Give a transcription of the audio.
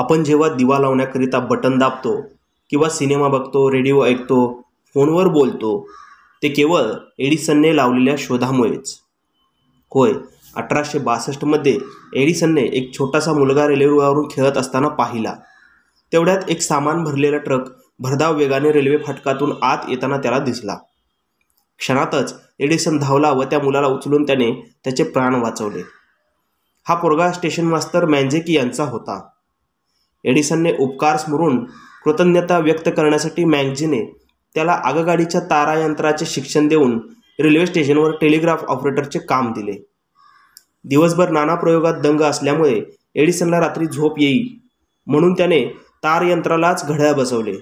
आपण जेव्हा दिवा लावण्याकरिता बटन दाबतो किंवा सिनेमा बघतो रेडिओ ऐकतो फोनवर बोलतो ते केवळ एडिसनने लावलेल्या शोधामुळेच होय अठराशे बासष्टमध्ये एडिसनने एक छोटासा मुलगा रेल्वेवरून खेळत असताना पाहिला तेवढ्यात एक सामान भरलेला ट्रक भरधाव वेगाने रेल्वे फाटकातून आत येताना त्याला दिसला क्षणातच एडिसन धावला व त्या मुलाला उचलून त्याने त्याचे प्राण वाचवले हा पोरगा स्टेशन मास्तर मॅन्झेकी यांचा होता एडिसनने उपकार स्मरून कृतज्ञता व्यक्त करण्यासाठी मॅगझीने त्याला आगगाडीच्या यंत्राचे शिक्षण देऊन रेल्वे स्टेशनवर टेलिग्राफ ऑपरेटरचे काम दिले दिवसभर नाना प्रयोगात दंग असल्यामुळे एडिसनला रात्री झोप येई म्हणून त्याने तारयंत्रालाच घड्याळ बसवले